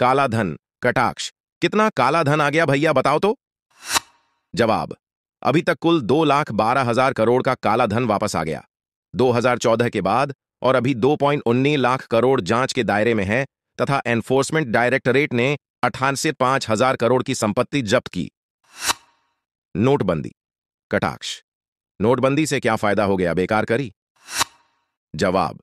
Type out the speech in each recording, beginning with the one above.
काला धन कटाक्ष कितना काला धन आ गया भैया बताओ तो जवाब अभी तक कुल दो लाख बारह हजार करोड़ का काला धन वापस आ गया 2014 के बाद और अभी 2.19 लाख करोड़ जांच के दायरे में है तथा एनफोर्समेंट डायरेक्टरेट ने अठानसे पांच हजार करोड़ की संपत्ति जब्त की नोटबंदी कटाक्ष नोटबंदी से क्या फायदा हो गया बेकार करी जवाब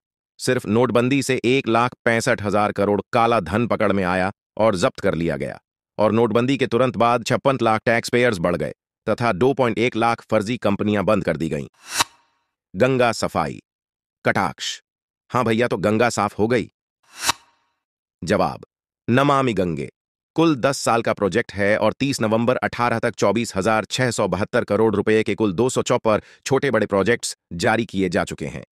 सिर्फ नोटबंदी से एक लाख पैंसठ हजार करोड़ काला धन पकड़ में आया और जब्त कर लिया गया और नोटबंदी के तुरंत बाद छप्पन लाख टैक्स पेयर्स बढ़ गए तथा 2.1 लाख फर्जी कंपनियां बंद कर दी गईं गंगा सफाई कटाक्ष हां भैया तो गंगा साफ हो गई जवाब नमामि गंगे कुल 10 साल का प्रोजेक्ट है और 30 नवंबर 18 तक चौबीस हजार छह सौ बहत्तर करोड़ रुपए के कुल दो छोटे बड़े प्रोजेक्ट्स जारी किए जा चुके हैं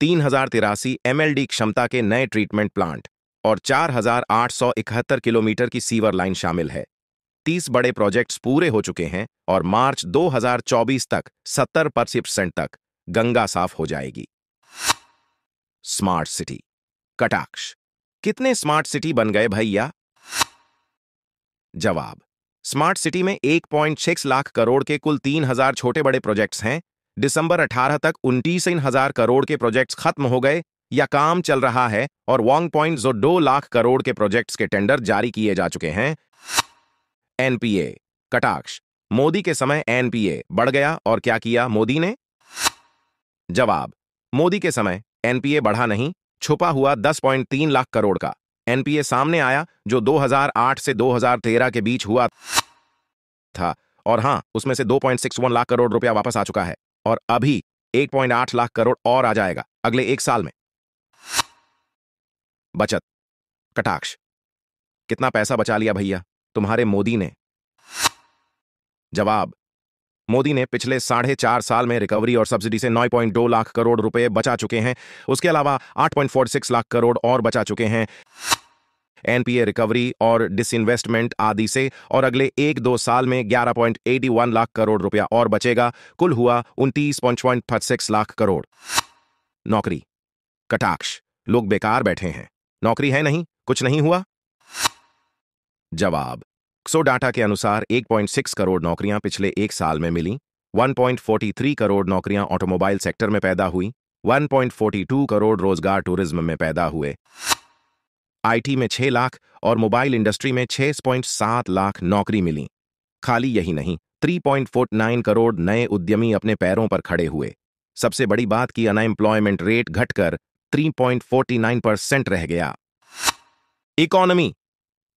तीन हजार तिरासी एमएलडी क्षमता के नए ट्रीटमेंट प्लांट और 4,871 किलोमीटर की सीवर लाइन शामिल है 30 बड़े प्रोजेक्ट्स पूरे हो चुके हैं और मार्च 2024 तक 70 परसेंट तक गंगा साफ हो जाएगी स्मार्ट सिटी कटाक्ष कितने स्मार्ट सिटी बन गए भैया जवाब स्मार्ट सिटी में 1.6 लाख करोड़ के कुल 3000 छोटे बड़े प्रोजेक्ट्स हैं दिसंबर 18 तक उनतीस हजार करोड़ के प्रोजेक्ट्स खत्म हो गए या काम चल रहा है और वॉन्ग पॉइंट जो दो लाख करोड़ के प्रोजेक्ट्स के टेंडर जारी किए जा चुके हैं एनपीए कटाक्ष मोदी के समय एनपीए बढ़ गया और क्या किया मोदी ने जवाब मोदी के समय एनपीए बढ़ा नहीं छुपा हुआ 10.3 लाख करोड़ का एनपीए सामने आया जो 2008 से 2013 के बीच हुआ था और हां उसमें से 2.61 लाख करोड़ रुपया वापस आ चुका है और अभी 1.8 लाख करोड़ और आ जाएगा अगले एक साल में बचत कटाक्ष कितना पैसा बचा लिया भैया तुम्हारे मोदी ने जवाब मोदी ने पिछले साढ़े चार साल में रिकवरी और सब्सिडी से 9.2 लाख करोड़ रुपए बचा चुके हैं उसके अलावा 8.46 लाख करोड़ और बचा चुके हैं एनपीए रिकवरी और डिसइन्वेस्टमेंट आदि से और अगले एक दो साल में 11.81 लाख करोड़ रुपया और बचेगा कुल हुआ उनतीस लाख करोड़ नौकरी कटाक्ष लोग बेकार बैठे हैं नौकरी है नहीं कुछ नहीं हुआ जवाब सो डाटा के अनुसार 1.6 करोड़ नौकरियां पिछले एक साल में मिली 1.43 करोड़ नौकरियां ऑटोमोबाइल सेक्टर में पैदा हुई 1.42 करोड़ रोजगार टूरिज्म में पैदा हुए आईटी में 6 लाख और मोबाइल इंडस्ट्री में 6.7 लाख नौकरी मिली खाली यही नहीं 3.49 करोड़ नए उद्यमी अपने पैरों पर खड़े हुए सबसे बड़ी बात की अनएम्प्लॉयमेंट रेट घटकर 3.49 परसेंट रह गया इकोनॉमी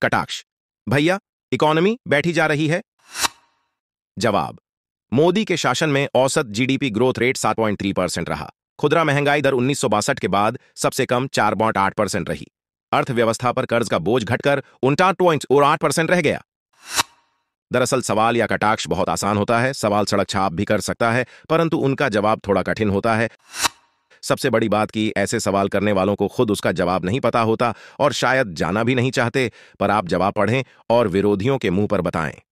कटाक्ष भैया इकोनॉमी बैठी जा रही है जवाब मोदी के शासन में औसत जीडीपी ग्रोथ रेट 7.3 परसेंट रहा खुदरा महंगाई दर उन्नीस के बाद सबसे कम 4.8 परसेंट रही अर्थव्यवस्था पर कर्ज का बोझ घटकर उनटाठ पॉइंट और आठ परसेंट रह गया दरअसल सवाल या कटाक्ष बहुत आसान होता है सवाल सड़क छाप भी कर सकता है परंतु उनका जवाब थोड़ा कठिन होता है सबसे बड़ी बात कि ऐसे सवाल करने वालों को खुद उसका जवाब नहीं पता होता और शायद जाना भी नहीं चाहते पर आप जवाब पढ़ें और विरोधियों के मुंह पर बताएं